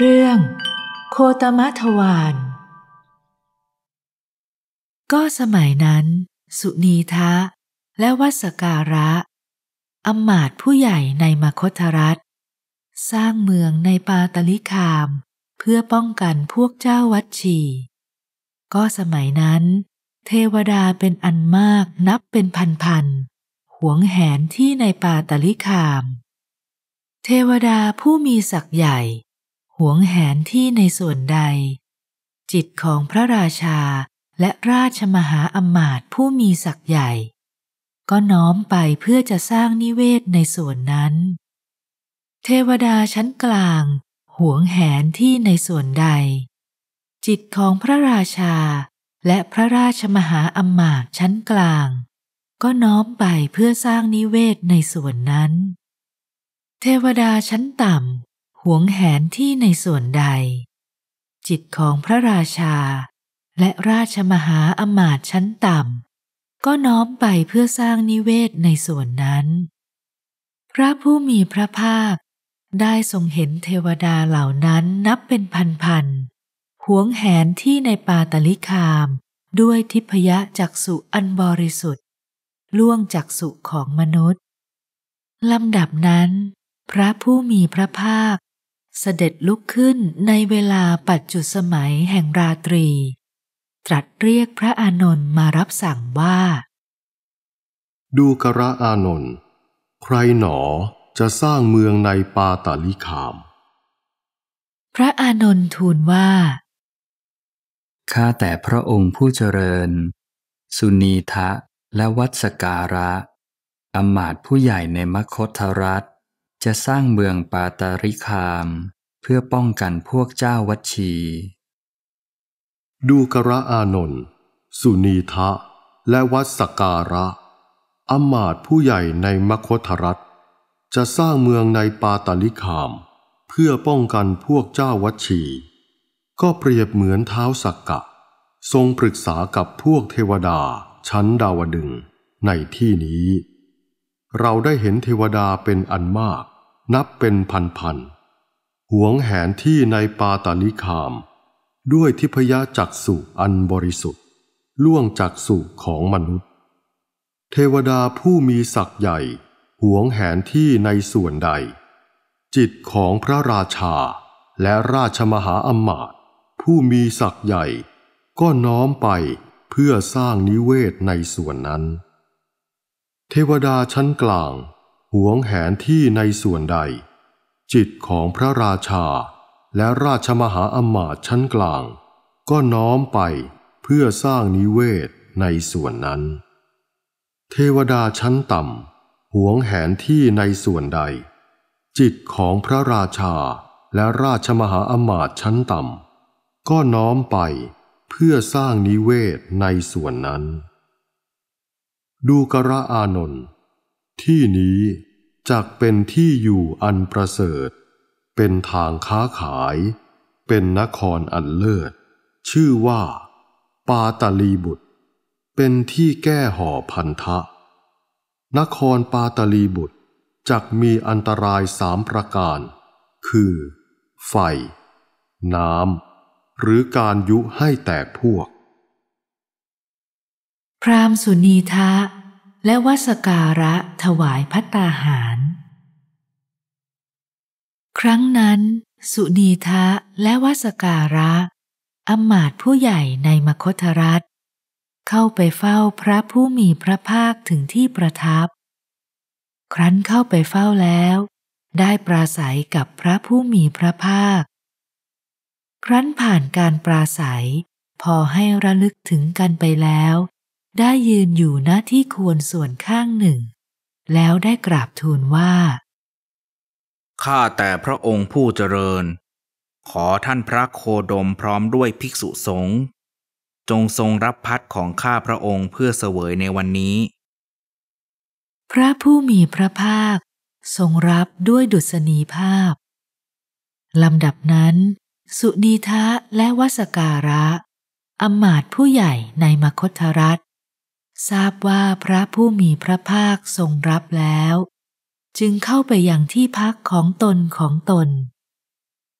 เรื่อง โคตมะทวานก็สมัยนั้น สุนีทะและวัสการะอมาตผู้ใหญ่ในมคธรัฐ สร้างเมืองในปาตลิคาม เพื่อป้องกันพวกเจ้าวัดชี ก็สมัยนั้น เทวดาเป็นอันมากนับเป็นพันๆหวงแหนที่ในปาตลิคาม เทวดาผู้มีศักย์ใหญ่หวงแหนที่ในส่วนใด จิตของพระราชาและราชมหาอมาตย์ผู้มีศักย์ใหญ่ ก็น้อมไปเพื่อจะสร้างนิเวศในส่วนนั้น เทวดาชั้นกลางหวงแหนที่ในส่วนใด จิตของพระราชาและพระราชมหาอมาตย์ชั้นกลาง ก็น้อมไปเพื่อสร้างนิเวศในส่วนนั้น เทวดาชั้นต่ำหวงแหนที่ในส่วนใด จิตของพระราชาและราชมหาอมาตชั้นต่ำก็น้อมไปเพื่อสร้างนิเวศในส่วนนั้น พระผู้มีพระภาคได้ทรงเห็นเทวดาเหล่านั้นนับเป็นพันๆหวงแหนที่ในปาตลิคามด้วยทิพยะจักสุอันบริสุทธิ์ ล่วงจักสุของมนุษย์ลำดับนั้น พระผู้มีพระภาคเสด็จลุกขึ้นในเวลาปัจจุสมัยแห่งราตรี ตรัสเรียกพระอานนท์มารับสั่งว่า ดูกระอานนท์ใครหนอจะสร้างเมืองในปาตาลิคาม พระอานนท์ทูลว่า ข้าแต่พระองค์ผู้เจริญ สุนีทะและวัสการะอมาตผู้ใหญ่ในมคธรัฐจะสร้างเมืองปาตาริคามเพื่อป้องกันพวกเจ้าวัชีดูกระอานนสุนีทะและวัสการะอมาตผู้ใหญ่ในมคธรัฐจะสร้างเมืองในปาตาลิคาม เพื่อป้องกันพวกเจ้าวัชี ก็เปรียบเหมือนเท้าสักกะ ทรงปรึกษากับพวกเทวดาชั้นดาวดึงในที่นี้ เราได้เห็นเทวดาเป็นอันมากนับเป็นพันๆ หวงแหนที่ในปาตานิคาม ด้วยทิพยจักสุอันบริสุทธิ์ ล่วงจักสุของมนุษย์ เทวดาผู้มีศักย์ใหญ่หวงแหนที่ในส่วนใด จิตของพระราชาและราชมหาอมาตผู้มีศักย์ใหญ่ ก็น้อมไปเพื่อสร้างนิเวศในส่วนนั้น เทวดาชั้นกลางหวงแหนที่ในส่วนใด จิตของพระราชาและราชมหาอมาตย์ชั้นกลาง ก็น้อมไปเพื่อสร้างนิเวศในส่วนนั้น เทวดาชั้นต่ำหวงแหนที่ในส่วนใด จิตของพระราชาและราชมหาอมาตย์ชั้นต่ำก็น้อมไปเพื่อสร้างนิเวศในส่วนนั้น ดูกระอานนท์ที่นี้จักเป็นที่อยู่อันประเสริฐ เป็นทางค้าขาย เป็นนครอันเลิศ ชื่อว่าปาตาลีบุตร เป็นที่แก้ห่อพันธะ นครปาตาลีบุตรจักมีอันตรายสามประการ คือ ไฟ น้ำ หรือการยุให้แตกพวก พรามสุนีทะและวัสการะถวายพัตตาหาร ครั้งนั้น สุนีทะและวัสการะอมาตผู้ใหญ่ในมคธรัฐเข้าไปเฝ้าพระผู้มีพระภาคถึงที่ประทับ ครั้นเข้าไปเฝ้าแล้ว ได้ปราศัยกับพระผู้มีพระภาค ครั้นผ่านการปราศัยพอให้ระลึกถึงกันไปแล้วได้ยืนอยู่หน้าที่ควรส่วนข้างหนึ่ง แล้วได้กราบทูลว่า ข้าแต่พระองค์ผู้เจริญ ขอท่านพระโคดมพร้อมด้วยภิกษุสงฆ์จงทรงรับพัดของข้าพระองค์เพื่อเสวยในวันนี้ พระผู้มีพระภาคทรงรับด้วยดุษณีภาพลำดับนั้น สุนีทะและวัสการะอมาตผู้ใหญ่ในมคธรัฐทราบว่าพระผู้มีพระภาคทรงรับแล้ว จึงเข้าไปอย่างที่พักของตนของตน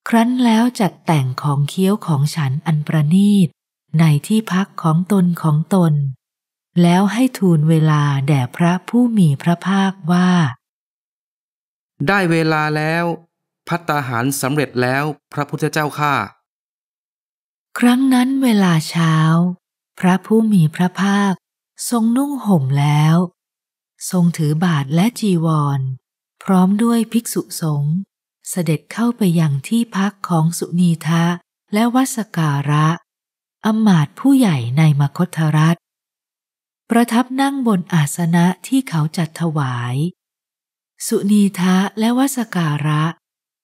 ครั้นแล้วจัดแต่งของเคี้ยวของฉันอันประนีต ในที่พักของตนของตน แล้วให้ทูลเวลาแด่พระผู้มีพระภาคว่า ได้เวลาแล้ว พัตตาหารสำเร็จแล้วพระพุทธเจ้าข้าครั้งนั้นเวลาเช้า พระผู้มีพระภาคทรงนุ่งห่มแล้ว ทรงถือบาทและจีวร พร้อมด้วยภิกษุสงฆ์เสด็จเข้าไปยังที่พักของสุนีทะและวัสการะอมาตผู้ใหญ่ในมคธรัฐประทับนั่งบนอาสนะที่เขาจัดถวาย สุนีทะและวัสการะ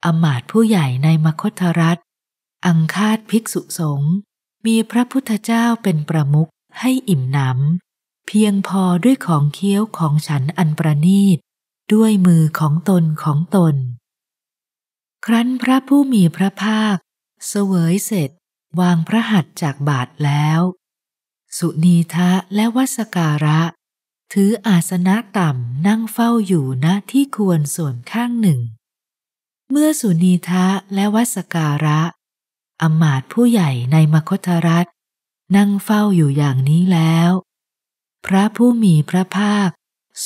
อมาตผู้ใหญ่ในมคธรัฐอังคาดภิกษุสงฆ์มีพระพุทธเจ้าเป็นประมุขให้อิ่มหนำเพียงพอด้วยของเคี้ยวของฉันอันประณีตด้วยมือของตนของตน ครั้นพระผู้มีพระภาค เสวยเสร็จวางพระหัตถ์จากบาทแล้ว สุนีทะและวัสการะถืออาสนะต่ำนั่งเฝ้าอยู่ณที่ควรส่วนข้างหนึ่ง เมื่อสุนีทะและวัสการะอมาตผู้ใหญ่ในมคตรัฐนั่งเฝ้าอยู่อย่างนี้แล้วพระผู้มีพระภาค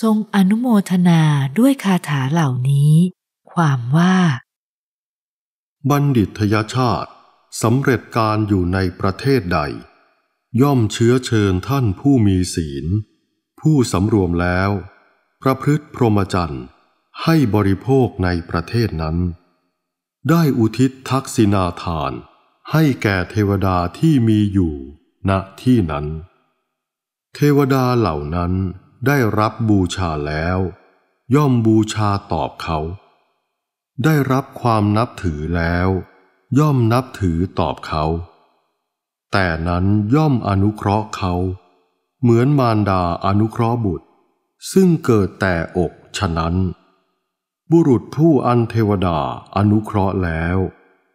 ทรงอนุโมทนาด้วยคาถาเหล่านี้ ความว่า บัณฑิตยชาติสำเร็จการอยู่ในประเทศใด ย่อมเชื้อเชิญท่านผู้มีศีล ผู้สำรวมแล้วประพฤติพรหมจรรย์ให้บริโภคในประเทศนั้น ได้อุทิศทักษิณาทาน ให้แก่เทวดาที่มีอยู่ณที่นั้นเทวดาเหล่านั้นได้รับบูชาแล้ว ย่อมบูชาตอบเขา ได้รับความนับถือแล้ว ย่อมนับถือตอบเขา แต่นั้นย่อมอนุเคราะห์เขา เหมือนมารดาอนุเคราะห์บุตร ซึ่งเกิดแต่อกฉะนั้น บุรุษผู้อันเทวดาอนุเคราะห์แล้ว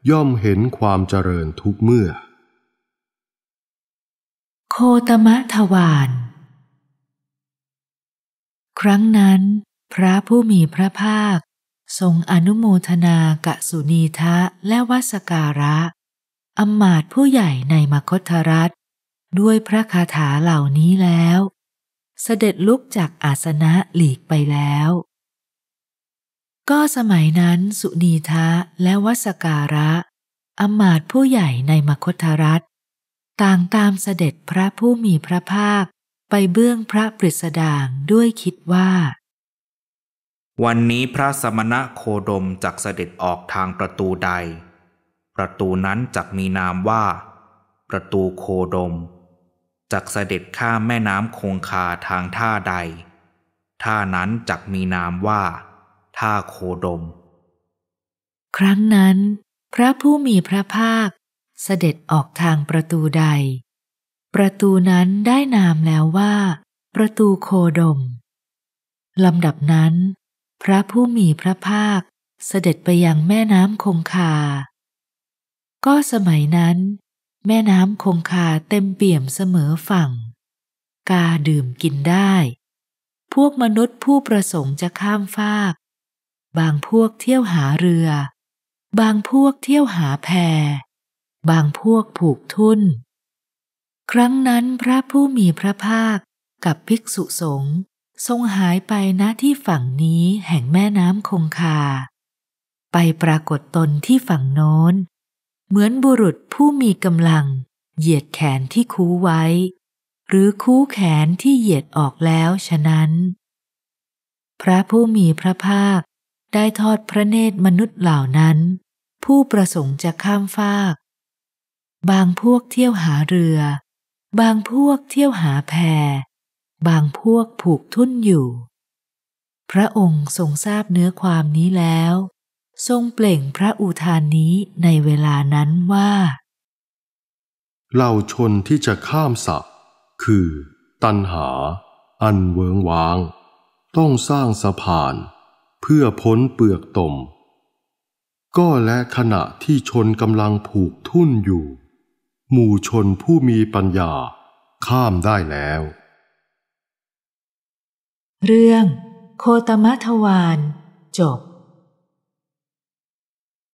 ย่อมเห็นความเจริญทุกเมื่อตมะทวารครั้งนั้นพระผู้มีพระภาค ทรงอนุโมทนากะสุนีทะและวัสการะอมมาตผู้ใหญ่ในมคธรัฐด้วยพระคาถาเหล่านี้แล้ว เสด็จลุกจากอาสนะหลีกไปแล้ว ก็สมัยนั้นสุนีทะและวัสการะอมมาตผู้ใหญ่ในมคธรัฐ่างตามเสด็จพระผู้มีพระภาคไปเบื้องพระปริสดางด้วยคิดว่า วันนี้พระสมณะโคดมจักเสด็จออกทางประตูใด ประตูนั้นจักมีนามว่า ประตูโคดมจักเสด็จข้ามแม่น้ำคงคาทางท่าใด ท่านั้นจักมีนามว่า ท่าโคดม ครั้งนั้นพระผู้มีพระภาคเสด็จออกทางประตูใด ประตูนั้นได้นามแล้วว่าประตูโคดม ลำดับนั้น พระผู้มีพระภาคเสด็จไปยังแม่น้ำคงคา ก็สมัยนั้น แม่น้ำคงคาเต็มเปี่ยมเสมอฝั่ง กาดื่มกินได้ พวกมนุษย์ผู้ประสงค์จะข้ามฟาก บางพวกเที่ยวหาเรือ บางพวกเที่ยวหาแพบางพวกผูกทุ่น ครั้งนั้นพระผู้มีพระภาคกับภิกษุสงฆ์ทรงหายไปณที่ฝั่งนี้แห่งแม่น้ำคงคา ไปปรากฏตนที่ฝั่งโน้น เหมือนบุรุษผู้มีกำลังเหยียดแขนที่คูไว้ หรือคูแขนที่เหยียดออกแล้วฉะนั้น พระผู้มีพระภาคได้ทอดพระเนตรมนุษย์เหล่านั้น ผู้ประสงค์จะข้ามฟากบางพวกเที่ยวหาเรือ บางพวกเที่ยวหาแพ บางพวกผูกทุ่นอยู่ พระองค์ทรงทราบเนื้อความนี้แล้ว ทรงเปล่งพระอุทานนี้ในเวลานั้นว่าเหล่าชนที่จะข้ามสัะคือตันหาอันเวิงวาง ต้องสร้างสะพาน เพื่อพ้นเปลือกตมก็และขณะที่ชนกำลังผูกทุ่นอยู่หมู่ชนผู้มีปัญญา ข้ามได้แล้ว เรื่องโคตมะทวานจบ